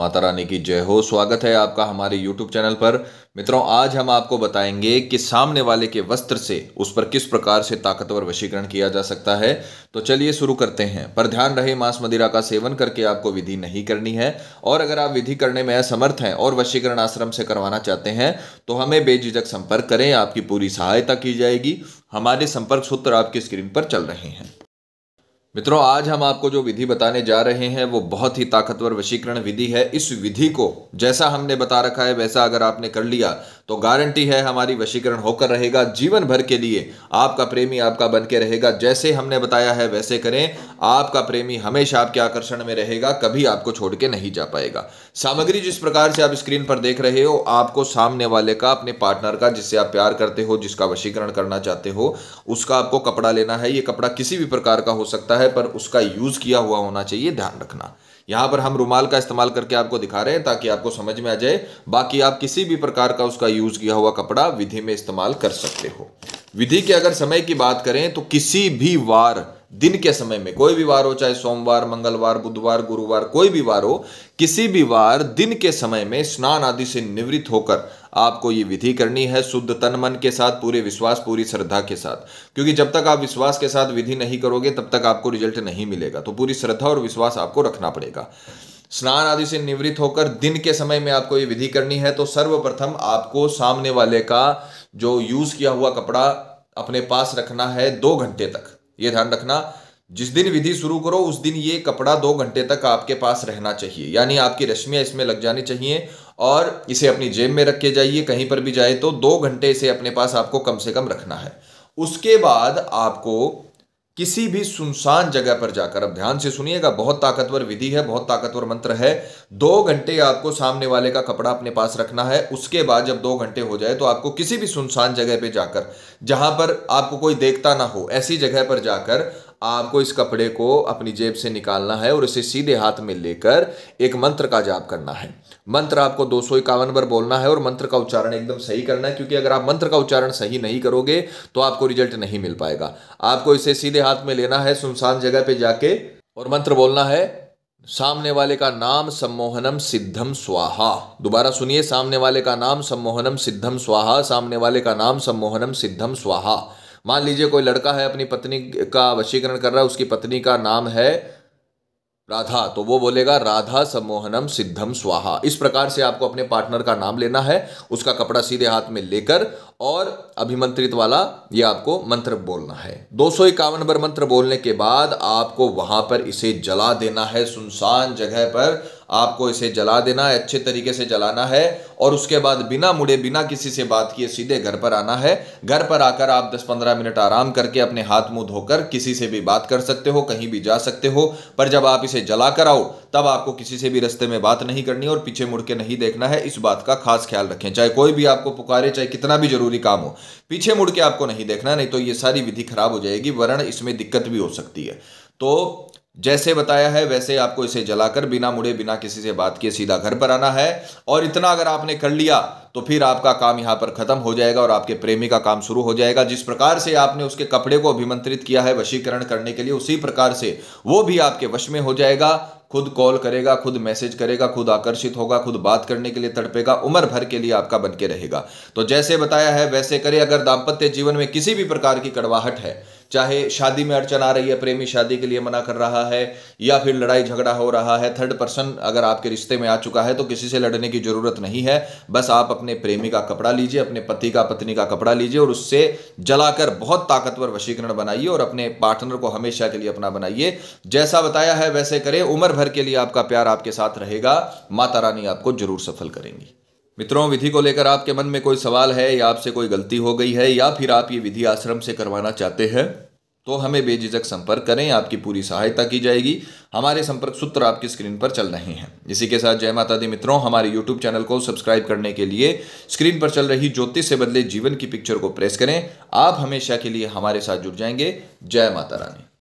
माता रानी की जय हो स्वागत है आपका हमारे YouTube चैनल पर मित्रों आज हम आपको बताएंगे कि सामने वाले के वस्त्र से उस पर किस प्रकार से ताकतवर वशीकरण किया जा सकता है तो चलिए शुरू करते हैं पर ध्यान रहे मांस मदिरा का सेवन करके आपको विधि नहीं करनी है और अगर आप विधि करने में असमर्थ हैं और वशीकरण आश्रम से करवाना चाहते हैं तो हमें बेझिझक संपर्क करें आपकी पूरी सहायता की जाएगी हमारे संपर्क सूत्र आपकी स्क्रीन पर चल रहे हैं मित्रों आज हम आपको जो विधि बताने जा रहे हैं वो बहुत ही ताकतवर वशीकरण विधि है इस विधि को जैसा हमने बता रखा है वैसा अगर आपने कर लिया तो गारंटी है हमारी वशीकरण होकर रहेगा जीवन भर के लिए आपका प्रेमी आपका बन के रहेगा जैसे हमने बताया है वैसे करें आपका प्रेमी हमेशा आपके आकर्षण में रहेगा कभी आपको छोड़ के नहीं जा पाएगा सामग्री जिस प्रकार से आप स्क्रीन पर देख रहे हो आपको सामने वाले का अपने पार्टनर का जिससे आप प्यार करते हो जिसका वशीकरण करना चाहते हो उसका आपको कपड़ा लेना है ये कपड़ा किसी भी प्रकार का हो सकता है पर उसका यूज़ किया हुआ होना चाहिए ध्यान रखना यहां पर हम रुमाल का इस्तेमाल करके आपको दिखा रहे हैं ताकि आपको समझ में आ जाए बाकी आप किसी भी प्रकार का उसका यूज किया हुआ कपड़ा विधि में इस्तेमाल कर सकते हो विधि के अगर समय की बात करें तो किसी भी वार दिन के समय में कोई भी वार हो चाहे सोमवार मंगलवार बुधवार गुरुवार कोई भी वार हो किसी भी वार दिन के समय में स्नान आदि से निवृत्त होकर आपको ये विधि करनी है शुद्ध तन मन के साथ पूरे विश्वास पूरी श्रद्धा के साथ क्योंकि जब तक आप विश्वास के साथ विधि नहीं करोगे तब तक आपको रिजल्ट नहीं मिलेगा तो पूरी श्रद्धा और विश्वास आपको रखना पड़ेगा स्नान आदि से निवृत्त होकर दिन के समय में आपको ये विधि करनी है तो सर्वप्रथम आपको सामने वाले का जो यूज किया हुआ कपड़ा अपने पास रखना है दो घंटे तक ये ध्यान रखना जिस दिन विधि शुरू करो उस दिन ये कपड़ा दो घंटे तक आपके पास रहना चाहिए यानी आपकी रश्मियाँ इसमें लग जानी चाहिए और इसे अपनी जेब में रख के जाइए कहीं पर भी जाए तो दो घंटे इसे अपने पास आपको कम से कम रखना है उसके बाद आपको किसी भी सुनसान जगह पर जाकर अब ध्यान से सुनिएगा बहुत ताकतवर विधि है बहुत ताकतवर मंत्र है दो घंटे आपको सामने वाले का कपड़ा अपने पास रखना है उसके बाद जब दो घंटे हो जाए तो आपको किसी भी सुनसान जगह पर जाकर जहां पर आपको कोई देखता ना हो ऐसी जगह पर जाकर आपको इस कपड़े को अपनी जेब से निकालना है और इसे सीधे हाथ में लेकर एक मंत्र का जाप करना है मंत्र आपको दो सौ इक्यावन बार बोलना है और मंत्र का उच्चारण एकदम सही करना है क्योंकि अगर आप मंत्र का उच्चारण सही नहीं करोगे तो आपको रिजल्ट नहीं मिल पाएगा आपको इसे सीधे हाथ में लेना है सुनसान जगह पर जाके और मंत्र बोलना है सामने वाले का नाम सम्मोहनम सिद्धम स्वाहा दोबारा सुनिए सामने वाले का नाम सम्मोहनम सिद्धम स्वाहा सामने वाले का नाम सम्मोहनम सिद्धम स्वाहा मान लीजिए कोई लड़का है अपनी पत्नी का वशीकरण कर रहा है उसकी पत्नी का नाम है राधा तो वो बोलेगा राधा सम्मोहनम सिद्धम स्वाहा इस प्रकार से आपको अपने पार्टनर का नाम लेना है उसका कपड़ा सीधे हाथ में लेकर और अभिमंत्रित वाला ये आपको मंत्र बोलना है दो सौ इक्यावन बार मंत्र बोलने के बाद आपको वहां पर इसे जला देना है सुनसान जगह पर आपको इसे जला देना है अच्छे तरीके से जलाना है और उसके बाद बिना मुड़े बिना किसी से बात किए सीधे घर पर आना है घर पर आकर आप 10-15 मिनट आराम करके अपने हाथ मुंह धोकर किसी से भी बात कर सकते हो कहीं भी जा सकते हो पर जब आप इसे जला कर आओ तब आपको किसी से भी रस्ते में बात नहीं करनी और पीछे मुड़ के नहीं देखना है इस बात का खास ख्याल रखें चाहे कोई भी आपको पुकारे चाहे कितना भी जरूरी काम हो पीछे मुड़ के आपको नहीं देखना नहीं तो ये सारी विधि खराब हो जाएगी वरण इसमें दिक्कत भी हो सकती है तो जैसे बताया है वैसे आपको इसे जलाकर बिना मुड़े बिना किसी से बात किए सीधा घर पर आना है और इतना अगर आपने कर लिया तो फिर आपका काम यहाँ पर खत्म हो जाएगा और आपके प्रेमी का काम शुरू हो जाएगा जिस प्रकार से आपने उसके कपड़े को अभिमंत्रित किया है वशीकरण करने के लिए उसी प्रकार से वो भी आपके वश में हो जाएगा खुद कॉल करेगा खुद मैसेज करेगा खुद आकर्षित होगा खुद बात करने के लिए तड़पेगा उम्र भर के लिए आपका बन के रहेगा तो जैसे बताया है वैसे करें अगर दाम्पत्य जीवन में किसी भी प्रकार की कड़वाहट है चाहे शादी में अड़चन आ रही है प्रेमी शादी के लिए मना कर रहा है या फिर लड़ाई झगड़ा हो रहा है थर्ड पर्सन अगर आपके रिश्ते में आ चुका है तो किसी से लड़ने की जरूरत नहीं है बस आप अपने प्रेमी का कपड़ा लीजिए अपने पति का पत्नी का कपड़ा लीजिए और उससे जलाकर बहुत ताकतवर वशीकरण बनाइए और अपने पार्टनर को हमेशा के लिए अपना बनाइए जैसा बताया है वैसे करें उम्र भर के लिए आपका प्यार आपके साथ रहेगा माता रानी आपको जरूर सफल करेंगी मित्रों विधि को लेकर आपके मन में कोई सवाल है या आपसे कोई गलती हो गई है या फिर आप ये विधि आश्रम से करवाना चाहते हैं तो हमें बेझिझक संपर्क करें आपकी पूरी सहायता की जाएगी हमारे संपर्क सूत्र आपकी स्क्रीन पर चल रहे हैं इसी के साथ जय माता दी मित्रों हमारे यूट्यूब चैनल को सब्सक्राइब करने के लिए स्क्रीन पर चल रही ज्योतिष से बदले जीवन की पिक्चर को प्रेस करें आप हमेशा के लिए हमारे साथ जुड़ जाएंगे जय माता रानी